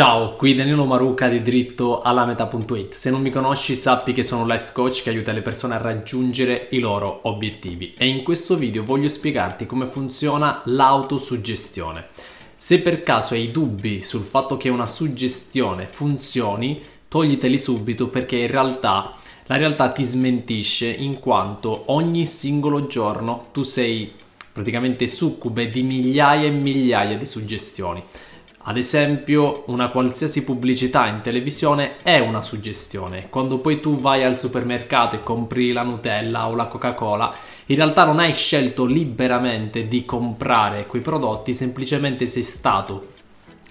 Ciao, qui Danilo Marucca di Dritto alla Meta.it. Se non mi conosci sappi che sono un life coach che aiuta le persone a raggiungere i loro obiettivi e in questo video voglio spiegarti come funziona l'autosuggestione. Se per caso hai dubbi sul fatto che una suggestione funzioni, togliteli subito perché in realtà la realtà ti smentisce in quanto ogni singolo giorno tu sei praticamente succube di migliaia e migliaia di suggestioni. Ad esempio, una qualsiasi pubblicità in televisione è una suggestione. Quando poi tu vai al supermercato e compri la Nutella o la Coca-Cola, in realtà non hai scelto liberamente di comprare quei prodotti, semplicemente sei stato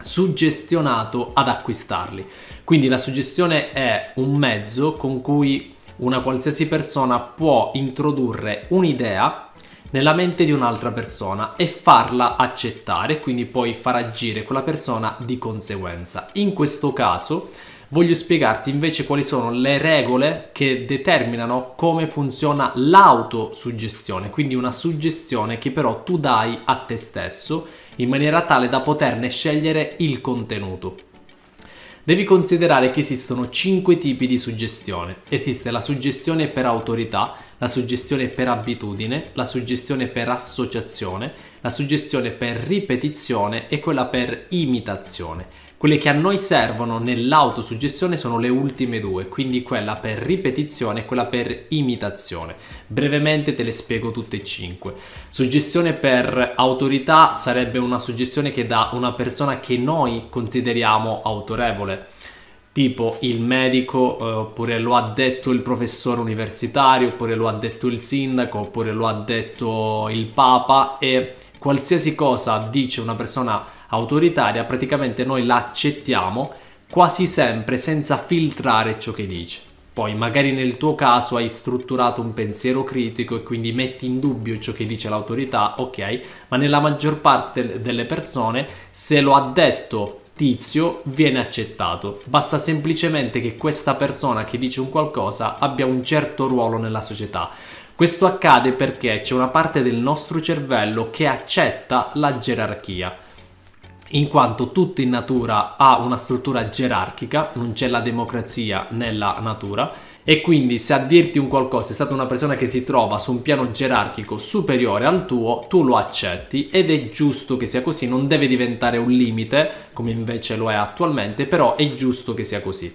suggestionato ad acquistarli. Quindi la suggestione è un mezzo con cui una qualsiasi persona può introdurre un'idea nella mente di un'altra persona e farla accettare, quindi poi far agire quella persona di conseguenza. In questo caso voglio spiegarti invece quali sono le regole che determinano come funziona l'autosuggestione, quindi una suggestione che però tu dai a te stesso in maniera tale da poterne scegliere il contenuto. Devi considerare che esistono 5 tipi di suggestione. Esiste la suggestione per autorità, la suggestione per abitudine, la suggestione per associazione, la suggestione per ripetizione e quella per imitazione. Quelle che a noi servono nell'autosuggestione sono le ultime due, quindi quella per ripetizione e quella per imitazione. Brevemente te le spiego tutte e cinque. Suggestione per autorità sarebbe una suggestione che dà una persona che noi consideriamo autorevole tipo il medico, eh, oppure lo ha detto il professore universitario, oppure lo ha detto il sindaco, oppure lo ha detto il papa e qualsiasi cosa dice una persona autoritaria, praticamente noi la accettiamo quasi sempre senza filtrare ciò che dice. Poi magari nel tuo caso hai strutturato un pensiero critico e quindi metti in dubbio ciò che dice l'autorità, ok, ma nella maggior parte delle persone se lo ha detto tizio viene accettato. Basta semplicemente che questa persona che dice un qualcosa abbia un certo ruolo nella società. Questo accade perché c'è una parte del nostro cervello che accetta la gerarchia in quanto tutto in natura ha una struttura gerarchica, non c'è la democrazia nella natura e quindi se a dirti un qualcosa è stata una persona che si trova su un piano gerarchico superiore al tuo, tu lo accetti ed è giusto che sia così, non deve diventare un limite come invece lo è attualmente, però è giusto che sia così.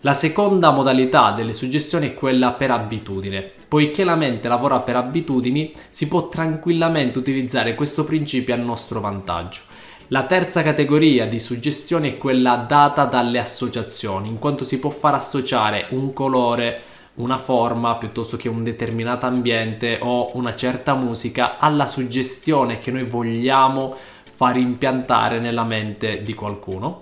La seconda modalità delle suggestioni è quella per abitudine. Poiché la mente lavora per abitudini, si può tranquillamente utilizzare questo principio a nostro vantaggio. La terza categoria di suggestione è quella data dalle associazioni, in quanto si può far associare un colore, una forma piuttosto che un determinato ambiente o una certa musica alla suggestione che noi vogliamo far impiantare nella mente di qualcuno.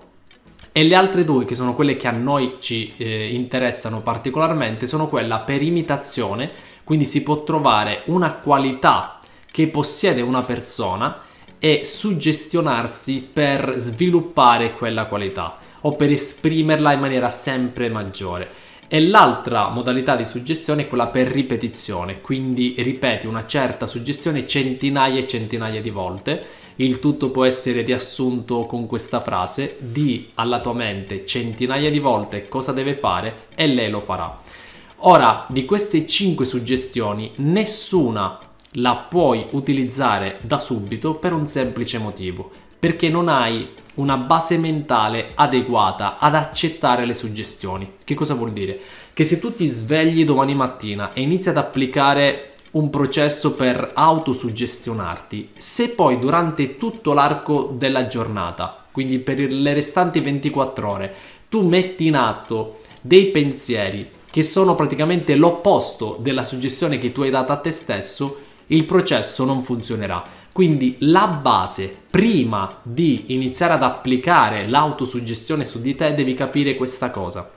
E le altre due, che sono quelle che a noi ci eh, interessano particolarmente, sono quella per imitazione, quindi si può trovare una qualità che possiede una persona e suggestionarsi per sviluppare quella qualità o per esprimerla in maniera sempre maggiore. E l'altra modalità di suggestione è quella per ripetizione, quindi ripeti una certa suggestione centinaia e centinaia di volte. Il tutto può essere riassunto con questa frase: di alla tua mente centinaia di volte cosa deve fare e lei lo farà. Ora, di queste 5 suggestioni, nessuna la puoi utilizzare da subito per un semplice motivo, perché non hai una base mentale adeguata ad accettare le suggestioni. Che cosa vuol dire? Che se tu ti svegli domani mattina e inizi ad applicare un processo per autosuggestionarti, se poi durante tutto l'arco della giornata, quindi per le restanti 24 ore, tu metti in atto dei pensieri che sono praticamente l'opposto della suggestione che tu hai data a te stesso, il processo non funzionerà. Quindi la base, prima di iniziare ad applicare l'autosuggestione su di te, devi capire questa cosa.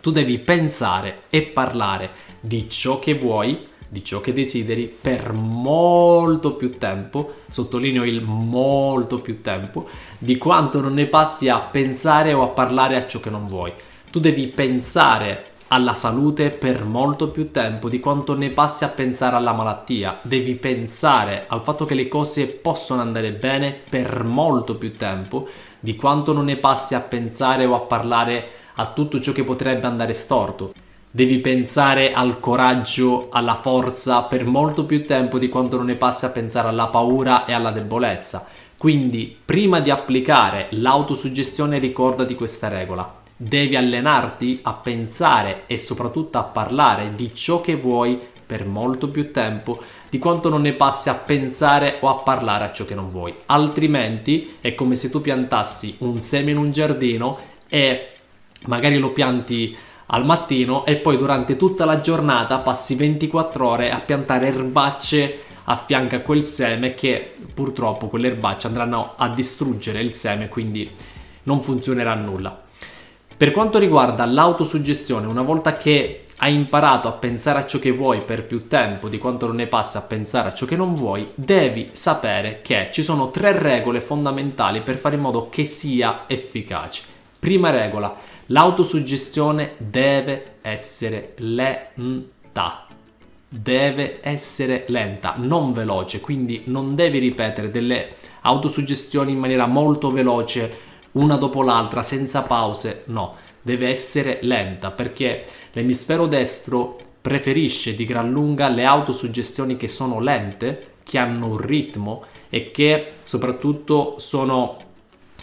Tu devi pensare e parlare di ciò che vuoi, di ciò che desideri per molto più tempo, sottolineo il molto più tempo, di quanto non ne passi a pensare o a parlare a ciò che non vuoi. Tu devi pensare alla salute per molto più tempo di quanto ne passi a pensare alla malattia. Devi pensare al fatto che le cose possono andare bene per molto più tempo di quanto non ne passi a pensare o a parlare a tutto ciò che potrebbe andare storto. Devi pensare al coraggio, alla forza per molto più tempo di quanto non ne passi a pensare alla paura e alla debolezza. Quindi, prima di applicare l'autosuggestione, ricordati questa regola Devi allenarti a pensare e soprattutto a parlare di ciò che vuoi per molto più tempo di quanto non ne passi a pensare o a parlare a ciò che non vuoi. Altrimenti è come se tu piantassi un seme in un giardino e magari lo pianti al mattino e poi durante tutta la giornata passi 24 ore a piantare erbacce a fianco a quel seme che purtroppo quelle erbacce andranno a distruggere il seme quindi non funzionerà nulla. Per quanto riguarda l'autosuggestione, una volta che hai imparato a pensare a ciò che vuoi per più tempo di quanto non ne passa a pensare a ciò che non vuoi, devi sapere che ci sono tre regole fondamentali per fare in modo che sia efficace. Prima regola, l'autosuggestione deve essere lenta deve essere lenta, non veloce, quindi non devi ripetere delle autosuggestioni in maniera molto veloce una dopo l'altra, senza pause, no, deve essere lenta perché l'emisfero destro preferisce di gran lunga le autosuggestioni che sono lente, che hanno un ritmo e che soprattutto sono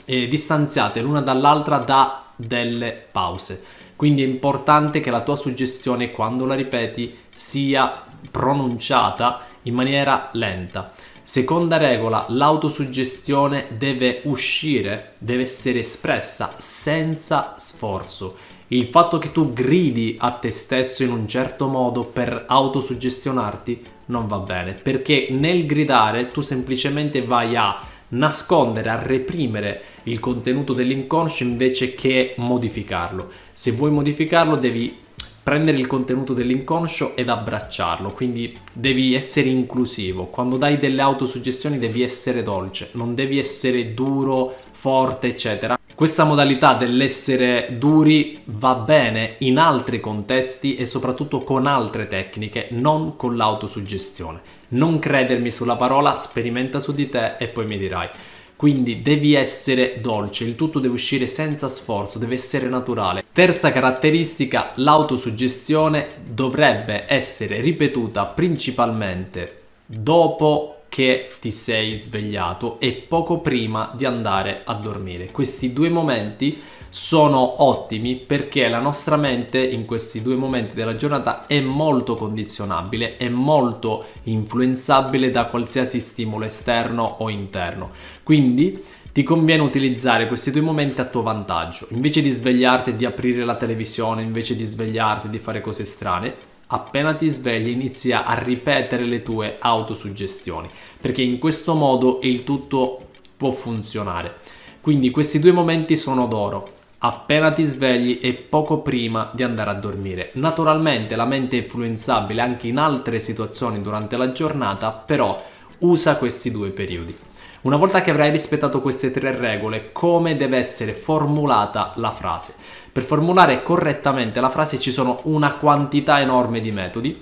eh, distanziate l'una dall'altra da delle pause. Quindi è importante che la tua suggestione quando la ripeti sia pronunciata in maniera lenta. Seconda regola, l'autosuggestione deve uscire, deve essere espressa senza sforzo. Il fatto che tu gridi a te stesso in un certo modo per autosuggestionarti non va bene, perché nel gridare tu semplicemente vai a nascondere, a reprimere il contenuto dell'inconscio invece che modificarlo. Se vuoi modificarlo devi prendere il contenuto dell'inconscio ed abbracciarlo, quindi devi essere inclusivo. Quando dai delle autosuggestioni devi essere dolce, non devi essere duro, forte, eccetera. Questa modalità dell'essere duri va bene in altri contesti e soprattutto con altre tecniche, non con l'autosuggestione. Non credermi sulla parola, sperimenta su di te e poi mi dirai. Quindi devi essere dolce, il tutto deve uscire senza sforzo, deve essere naturale. Terza caratteristica, l'autosuggestione dovrebbe essere ripetuta principalmente dopo che ti sei svegliato e poco prima di andare a dormire. Questi due momenti sono ottimi perché la nostra mente in questi due momenti della giornata è molto condizionabile, è molto influenzabile da qualsiasi stimolo esterno o interno. Quindi ti conviene utilizzare questi due momenti a tuo vantaggio. Invece di svegliarti, di aprire la televisione, invece di svegliarti, di fare cose strane, appena ti svegli inizia a ripetere le tue autosuggestioni, perché in questo modo il tutto può funzionare. Quindi questi due momenti sono d'oro appena ti svegli e poco prima di andare a dormire. Naturalmente la mente è influenzabile anche in altre situazioni durante la giornata, però usa questi due periodi. Una volta che avrai rispettato queste tre regole, come deve essere formulata la frase? Per formulare correttamente la frase ci sono una quantità enorme di metodi.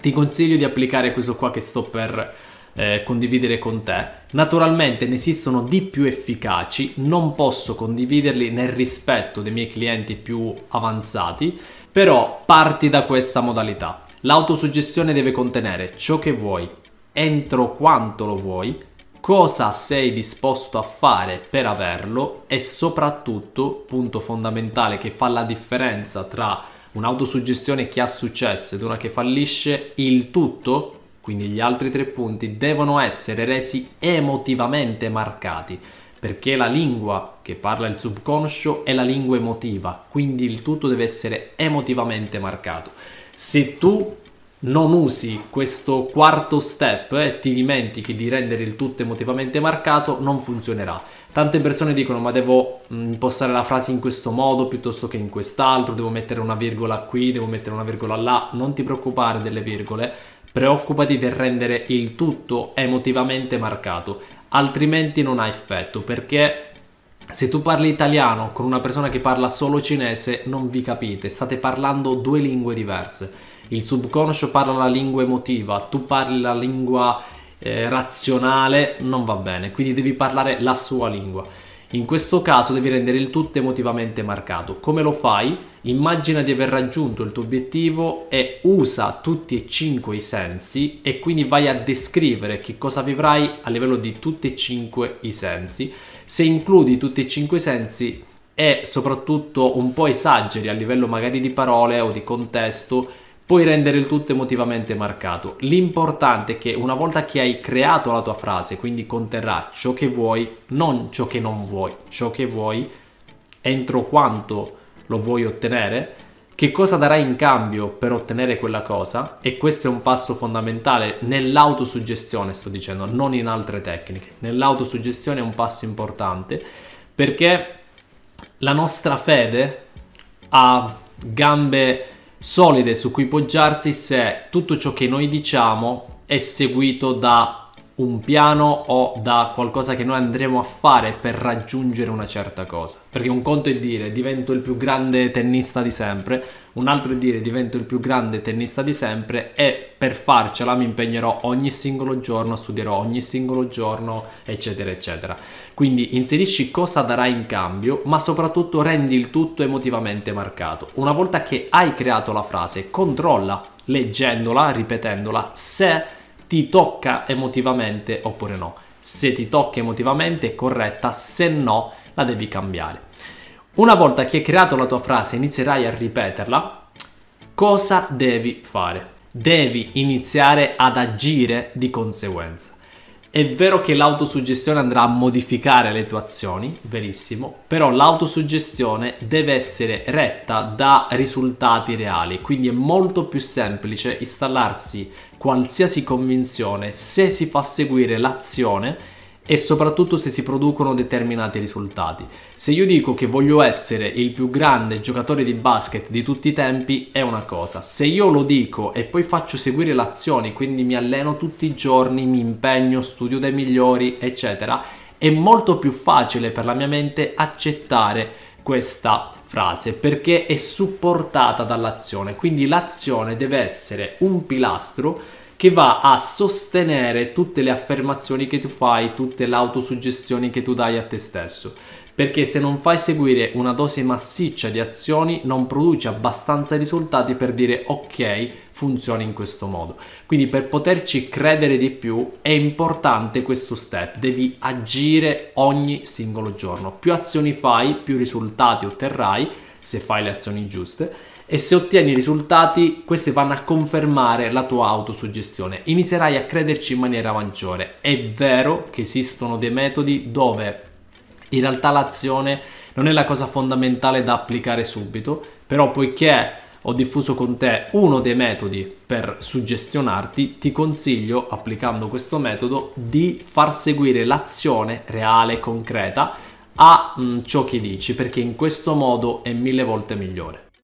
Ti consiglio di applicare questo qua che sto per eh, condividere con te. Naturalmente ne esistono di più efficaci, non posso condividerli nel rispetto dei miei clienti più avanzati, però parti da questa modalità. L'autosuggestione deve contenere ciò che vuoi, entro quanto lo vuoi, cosa sei disposto a fare per averlo e soprattutto, punto fondamentale che fa la differenza tra un'autosuggestione che ha successo ed una che fallisce, il tutto quindi gli altri tre punti devono essere resi emotivamente marcati, perché la lingua che parla il subconscio è la lingua emotiva, quindi il tutto deve essere emotivamente marcato. Se tu non usi questo quarto step e eh, ti dimentichi di rendere il tutto emotivamente marcato, non funzionerà. Tante persone dicono ma devo mm, impostare la frase in questo modo piuttosto che in quest'altro, devo mettere una virgola qui, devo mettere una virgola là, non ti preoccupare delle virgole Preoccupati del rendere il tutto emotivamente marcato, altrimenti non ha effetto perché se tu parli italiano con una persona che parla solo cinese non vi capite, state parlando due lingue diverse. Il subconscio parla la lingua emotiva, tu parli la lingua eh, razionale, non va bene, quindi devi parlare la sua lingua. In questo caso devi rendere il tutto emotivamente marcato. Come lo fai? Immagina di aver raggiunto il tuo obiettivo e usa tutti e cinque i sensi e quindi vai a descrivere che cosa vivrai a livello di tutti e cinque i sensi. Se includi tutti e cinque i sensi e soprattutto un po' esageri a livello magari di parole o di contesto, puoi rendere il tutto emotivamente marcato. L'importante è che una volta che hai creato la tua frase, quindi conterrà ciò che vuoi, non ciò che non vuoi, ciò che vuoi, entro quanto lo vuoi ottenere, che cosa darai in cambio per ottenere quella cosa, e questo è un passo fondamentale nell'autosuggestione, sto dicendo, non in altre tecniche. Nell'autosuggestione è un passo importante perché la nostra fede ha gambe solide su cui poggiarsi se tutto ciò che noi diciamo è seguito da un piano o da qualcosa che noi andremo a fare per raggiungere una certa cosa. Perché un conto è dire divento il più grande tennista di sempre, un altro è dire divento il più grande tennista di sempre e per farcela mi impegnerò ogni singolo giorno, studierò ogni singolo giorno, eccetera, eccetera. Quindi inserisci cosa darai in cambio, ma soprattutto rendi il tutto emotivamente marcato. Una volta che hai creato la frase, controlla leggendola, ripetendola, se ti tocca emotivamente oppure no. Se ti tocca emotivamente è corretta, se no la devi cambiare. Una volta che hai creato la tua frase e inizierai a ripeterla, cosa devi fare? Devi iniziare ad agire di conseguenza. È vero che l'autosuggestione andrà a modificare le tue azioni, verissimo, però l'autosuggestione deve essere retta da risultati reali, quindi è molto più semplice installarsi qualsiasi convinzione se si fa seguire l'azione e soprattutto se si producono determinati risultati. Se io dico che voglio essere il più grande giocatore di basket di tutti i tempi è una cosa, se io lo dico e poi faccio seguire le azioni, quindi mi alleno tutti i giorni, mi impegno, studio dai migliori, eccetera, è molto più facile per la mia mente accettare questa frase perché è supportata dall'azione, quindi l'azione deve essere un pilastro che va a sostenere tutte le affermazioni che tu fai, tutte le autosuggestioni che tu dai a te stesso. Perché se non fai seguire una dose massiccia di azioni non produci abbastanza risultati per dire ok, funziona in questo modo. Quindi per poterci credere di più è importante questo step, devi agire ogni singolo giorno. Più azioni fai, più risultati otterrai se fai le azioni giuste e se ottieni risultati questi vanno a confermare la tua autosuggestione. Inizierai a crederci in maniera maggiore. È vero che esistono dei metodi dove in realtà l'azione non è la cosa fondamentale da applicare subito, però poiché ho diffuso con te uno dei metodi per suggestionarti, ti consiglio, applicando questo metodo, di far seguire l'azione reale, concreta, a mh, mm, ciò che dici, perché in questo modo è mille volte migliore.